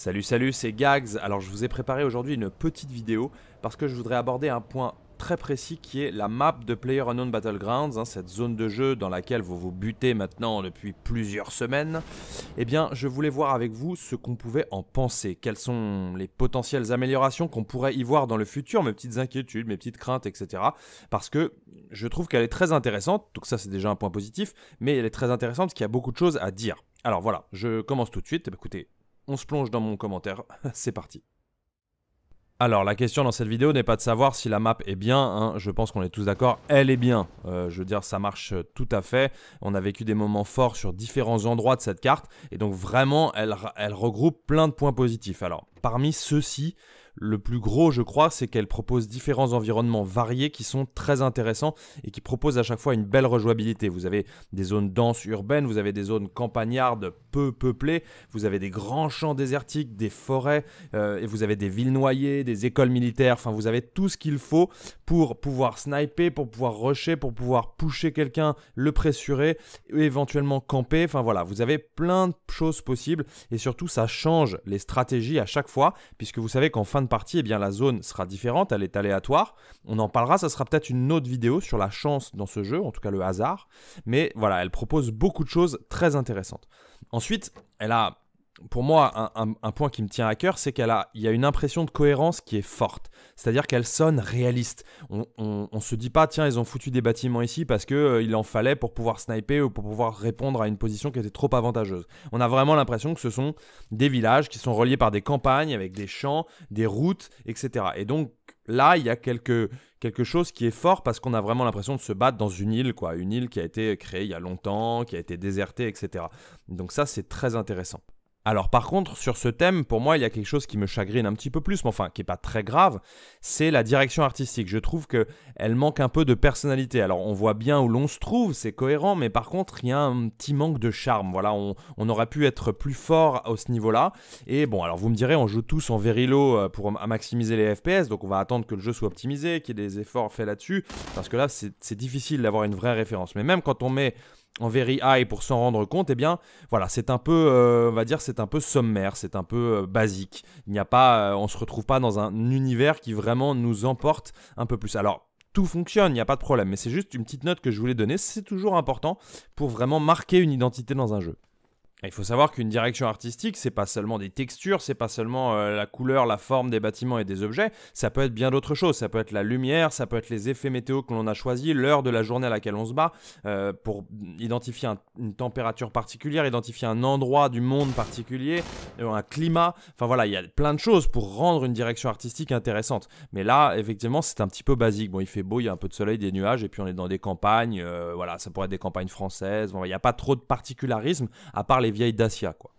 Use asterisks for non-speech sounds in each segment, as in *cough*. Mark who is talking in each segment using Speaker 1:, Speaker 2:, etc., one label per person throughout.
Speaker 1: Salut salut, c'est Gags. Alors je vous ai préparé aujourd'hui une petite vidéo parce que je voudrais aborder un point très précis qui est la map de Player Unknown Battlegrounds, hein, cette zone de jeu dans laquelle vous vous butez maintenant depuis plusieurs semaines, et eh bien je voulais voir avec vous ce qu'on pouvait en penser, quelles sont les potentielles améliorations qu'on pourrait y voir dans le futur, mes petites inquiétudes, mes petites craintes, etc. Parce que je trouve qu'elle est très intéressante, donc ça c'est déjà un point positif, mais elle est très intéressante parce qu'il y a beaucoup de choses à dire. Alors voilà, je commence tout de suite, eh écoutez, on se plonge dans mon commentaire, *laughs* c'est parti. Alors la question dans cette vidéo n'est pas de savoir si la map est bien, hein. je pense qu'on est tous d'accord, elle est bien, euh, je veux dire ça marche euh, tout à fait, on a vécu des moments forts sur différents endroits de cette carte, et donc vraiment elle regroupe plein de points positifs. Alors parmi ceux-ci, le plus gros, je crois, c'est qu'elle propose différents environnements variés qui sont très intéressants et qui proposent à chaque fois une belle rejouabilité. Vous avez des zones denses urbaines, vous avez des zones campagnardes peu peuplées, vous avez des grands champs désertiques, des forêts, euh, et vous avez des villes noyées, des écoles militaires, enfin vous avez tout ce qu'il faut pour pouvoir sniper, pour pouvoir rusher, pour pouvoir pusher quelqu'un, le pressurer, éventuellement camper, enfin voilà, vous avez plein de choses possibles et surtout ça change les stratégies à chaque fois puisque vous savez qu'en fin de partie, eh bien, la zone sera différente, elle est aléatoire. On en parlera, ça sera peut-être une autre vidéo sur la chance dans ce jeu, en tout cas le hasard. Mais voilà, elle propose beaucoup de choses très intéressantes. Ensuite, elle a pour moi, un, point qui me tient à cœur, c'est qu'il il y a une impression de cohérence qui est forte. C'est-à-dire qu'elle sonne réaliste. On, ne se dit pas, tiens, ils ont foutu des bâtiments ici parce qu'il euh, en fallait pour pouvoir sniper ou pour pouvoir répondre à une position qui était trop avantageuse. On a vraiment l'impression que ce sont des villages qui sont reliés par des campagnes avec des champs, des routes, etc. Et donc là, il y a quelque, quelque chose qui est fort parce qu'on a vraiment l'impression de se battre dans une île, quoi. Une île qui a été créée il y a longtemps, qui a été désertée, etc. Donc ça, c'est très intéressant. Alors par contre, sur ce thème, pour moi, il y a quelque chose qui me chagrine un petit peu plus, mais enfin, qui n'est pas très grave, c'est la direction artistique. Je trouve qu'elle manque un peu de personnalité. Alors on voit bien où l'on se trouve, c'est cohérent, mais par contre, il y a un petit manque de charme. Voilà, on, aurait pu être plus fort à ce niveau-là. Et bon, alors vous me direz, on joue tous en Verilo euh, pour maximiser les FPS, donc on va attendre que le jeu soit optimisé, qu'il y ait des efforts faits là-dessus, parce que là, c'est difficile d'avoir une vraie référence. Mais même quand on met en very high pour s'en rendre compte, eh bien voilà, c'est un peu, euh, on va dire, c'est un peu sommaire, c'est un peu euh, basique. Il n'y a pas, euh, on se retrouve pas dans un univers qui vraiment nous emporte un peu plus. Alors tout fonctionne, il n'y a pas de problème, mais c'est juste une petite note que je voulais donner. C'est toujours important pour vraiment marquer une identité dans un jeu. Il faut savoir qu'une direction artistique, c'est pas seulement des textures, c'est pas seulement euh, la couleur, la forme des bâtiments et des objets, ça peut être bien d'autres choses. Ça peut être la lumière, ça peut être les effets météo que l'on a choisis, l'heure de la journée à laquelle on se bat, euh, pour identifier une température particulière, identifier un endroit du monde particulier, euh, un climat. Enfin voilà, il y a plein de choses pour rendre une direction artistique intéressante. Mais là, effectivement, c'est un petit peu basique. Bon, il fait beau, il y a un peu de soleil, des nuages, et puis on est dans des campagnes. voilà, ça pourrait être des campagnes françaises. Bon, il n'y a pas trop de particularisme, à part les les vieilles Dacia, quoi.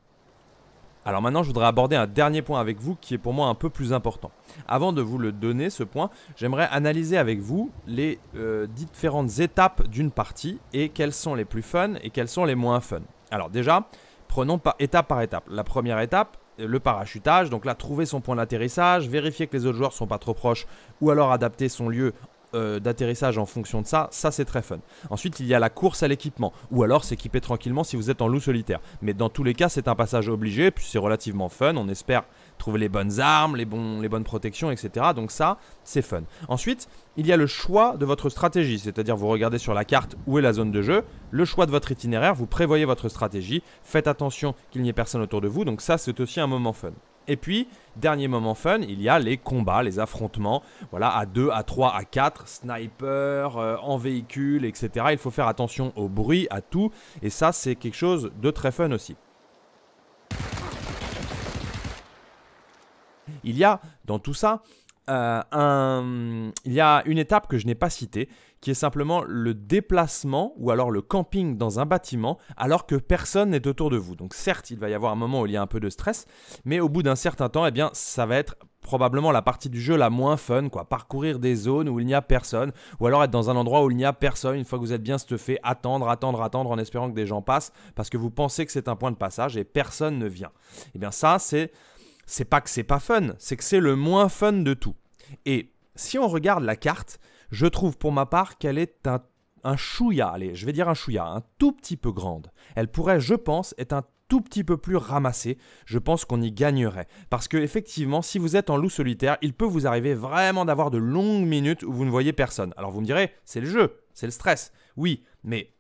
Speaker 1: Alors maintenant, je voudrais aborder un dernier point avec vous qui est pour moi un peu plus important. Avant de vous le donner, ce point, j'aimerais analyser avec vous les euh, différentes étapes d'une partie et quelles sont les plus fun et quelles sont les moins fun. Alors déjà, prenons par, étape par étape. La première étape, le parachutage, donc là trouver son point d'atterrissage, vérifier que les autres joueurs sont pas trop proches ou alors adapter son lieu euh, d'atterrissage en fonction de ça, ça c'est très fun. Ensuite, il y a la course à l'équipement, ou alors s'équiper tranquillement si vous êtes en loup solitaire. Mais dans tous les cas, c'est un passage obligé, puis c'est relativement fun, on espère trouver les bonnes armes, les bonnes protections, etc. Donc ça, c'est fun. Ensuite, il y a le choix de votre stratégie, c'est-à-dire vous regardez sur la carte où est la zone de jeu, le choix de votre itinéraire, vous prévoyez votre stratégie, faites attention qu'il n'y ait personne autour de vous, donc ça c'est aussi un moment fun. Et puis, dernier moment fun, il y a les combats, les affrontements. Voilà, à 2, à 3, à 4, sniper, euh, en véhicule, etc. Il faut faire attention au bruit, à tout. Et ça, c'est quelque chose de très fun aussi. Il y a, dans tout ça, euh, un, il y a une étape que je n'ai pas citée, qui est simplement le déplacement ou alors le camping dans un bâtiment alors que personne n'est autour de vous. Donc certes, il va y avoir un moment où il y a un peu de stress, mais au bout d'un certain temps, eh bien, ça va être probablement la partie du jeu la moins fun, quoi. Parcourir des zones où il n'y a personne, ou alors être dans un endroit où il n'y a personne, une fois que vous êtes bien stuffé, attendre, attendre, attendre en espérant que des gens passent, parce que vous pensez que c'est un point de passage et personne ne vient. et eh bien ça, c'est c'est pas que c'est pas fun, c'est que c'est le moins fun de tout. Et si on regarde la carte, je trouve pour ma part qu'elle est un, un chouïa, allez, je vais dire un chouïa, un tout petit peu grande. Elle pourrait, je pense, être un tout petit peu plus ramassée. je pense qu'on y gagnerait. Parce que effectivement, si vous êtes en loup solitaire, il peut vous arriver vraiment d'avoir de longues minutes où vous ne voyez personne. Alors vous me direz, c'est le jeu, c'est le stress. Oui, mais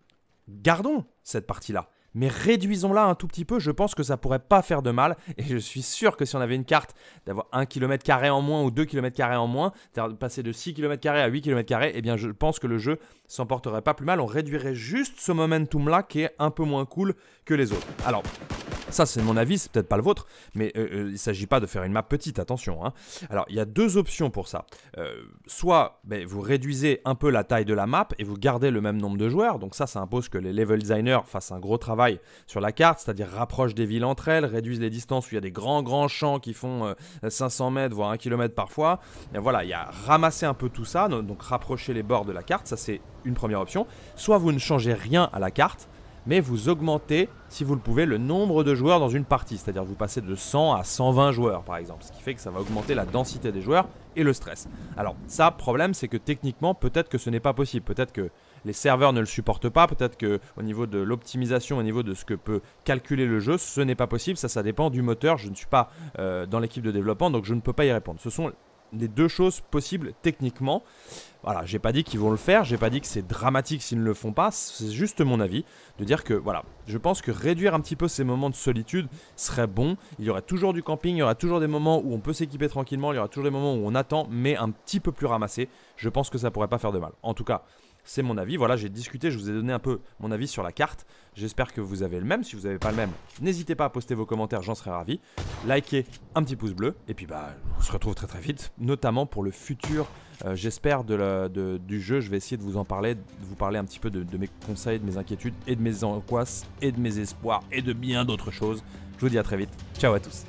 Speaker 1: gardons cette partie-là mais réduisons-la un tout petit peu, je pense que ça pourrait pas faire de mal, et je suis sûr que si on avait une carte d'avoir 1 km en moins ou 2 km en moins, c'est-à-dire passer de 6 km à 8 km, eh bien je pense que le jeu s'en porterait pas plus mal, on réduirait juste ce momentum-là qui est un peu moins cool que les autres. Alors, ça, c'est mon avis, c'est peut-être pas le vôtre, mais euh, euh, il ne s'agit pas de faire une map petite, attention. Hein. Alors, il y a deux options pour ça. Euh, soit ben, vous réduisez un peu la taille de la map et vous gardez le même nombre de joueurs. Donc ça, ça impose que les level designers fassent un gros travail sur la carte, c'est-à-dire rapprochent des villes entre elles, réduisent les distances où il y a des grands, grands champs qui font 500 mètres, voire 1 km parfois. Et voilà, il y a ramasser un peu tout ça, donc rapprocher les bords de la carte, ça c'est une première option. Soit vous ne changez rien à la carte, mais vous augmentez, si vous le pouvez, le nombre de joueurs dans une partie. C'est-à-dire vous passez de 100 à 120 joueurs, par exemple. Ce qui fait que ça va augmenter la densité des joueurs et le stress. Alors ça, problème, c'est que techniquement, peut-être que ce n'est pas possible. Peut-être que les serveurs ne le supportent pas. Peut-être que au niveau de l'optimisation, au niveau de ce que peut calculer le jeu, ce n'est pas possible. Ça, ça dépend du moteur. Je ne suis pas euh, dans l'équipe de développement, donc je ne peux pas y répondre. Ce sont les deux choses possibles techniquement. Voilà, j'ai pas dit qu'ils vont le faire, j'ai pas dit que c'est dramatique s'ils ne le font pas, c'est juste mon avis de dire que voilà, je pense que réduire un petit peu ces moments de solitude serait bon. Il y aurait toujours du camping, il y aura toujours des moments où on peut s'équiper tranquillement, il y aura toujours des moments où on attend, mais un petit peu plus ramassé. Je pense que ça pourrait pas faire de mal. En tout cas, c'est mon avis. Voilà, j'ai discuté, je vous ai donné un peu mon avis sur la carte. J'espère que vous avez le même. Si vous n'avez pas le même, n'hésitez pas à poster vos commentaires, j'en serai ravi. Likez, un petit pouce bleu. Et puis, bah, on se retrouve très très vite, notamment pour le futur, euh, j'espère, de, du jeu. Je vais essayer de vous en parler, de vous parler un petit peu de, de mes conseils, de mes inquiétudes, et de mes angoisses, et de mes espoirs, et de bien d'autres choses. Je vous dis à très vite. Ciao à tous.